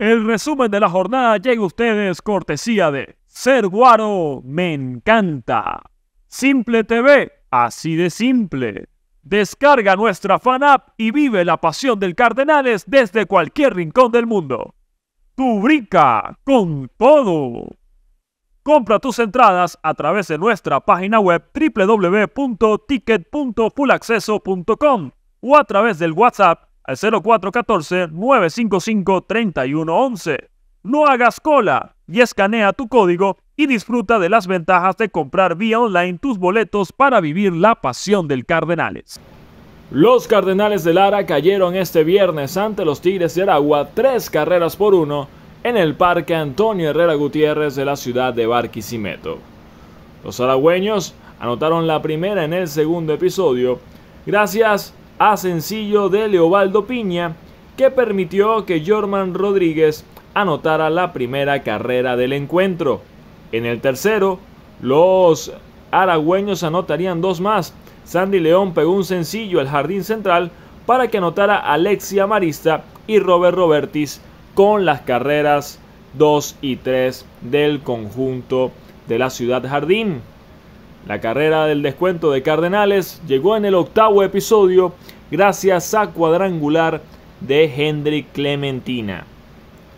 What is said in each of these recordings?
El resumen de la jornada llega a ustedes cortesía de Ser Guaro Me Encanta. Simple TV, así de simple. Descarga nuestra fan app y vive la pasión del Cardenales desde cualquier rincón del mundo. Tubrica con todo. Compra tus entradas a través de nuestra página web www.ticket.fullacceso.com o a través del WhatsApp al 0414-955-3111. No hagas cola y escanea tu código y disfruta de las ventajas de comprar vía online tus boletos para vivir la pasión del Cardenales. Los Cardenales de Lara cayeron este viernes ante los Tigres de Aragua tres carreras por uno en el Parque Antonio Herrera Gutiérrez de la ciudad de Barquisimeto. Los aragüeños anotaron la primera en el segundo episodio gracias a sencillo de Leobaldo Piña que permitió que Jorman Rodríguez anotara la primera carrera del encuentro. En el tercero, los aragüeños anotarían dos más. Sandy León pegó un sencillo al jardín central para que anotara Alexia Marista y Robert Robertis con las carreras 2 y 3 del conjunto de la ciudad jardín. La carrera del descuento de Cardenales llegó en el octavo episodio gracias a cuadrangular de Hendrik Clementina.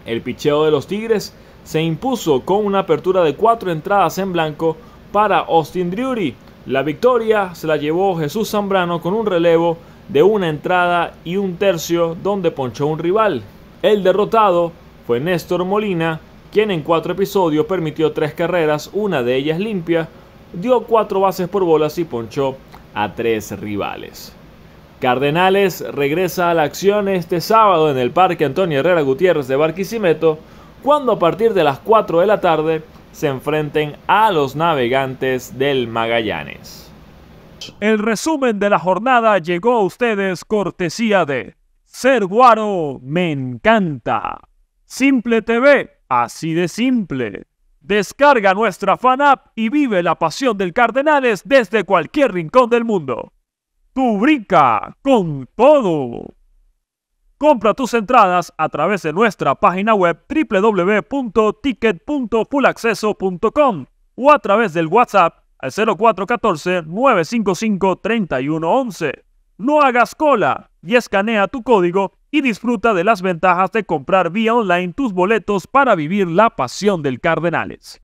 El picheo de los Tigres se impuso con una apertura de cuatro entradas en blanco para Austin Drury. La victoria se la llevó Jesús Zambrano con un relevo de una entrada y un tercio donde ponchó un rival. El derrotado fue Néstor Molina, quien en cuatro episodios permitió tres carreras, una de ellas limpia, dio cuatro bases por bolas y ponchó a tres rivales. Cardenales regresa a la acción este sábado en el Parque Antonio Herrera Gutiérrez de Barquisimeto, cuando a partir de las 4 de la tarde se enfrenten a los navegantes del Magallanes. El resumen de la jornada llegó a ustedes cortesía de Ser Guaro me encanta. Simple TV, así de simple. Descarga nuestra fan app y vive la pasión del Cardenales desde cualquier rincón del mundo. Tu brinca con todo! Compra tus entradas a través de nuestra página web www.ticket.fullacceso.com o a través del WhatsApp al 0414-955-3111. No hagas cola, y escanea tu código y disfruta de las ventajas de comprar vía online tus boletos para vivir la pasión del Cardenales.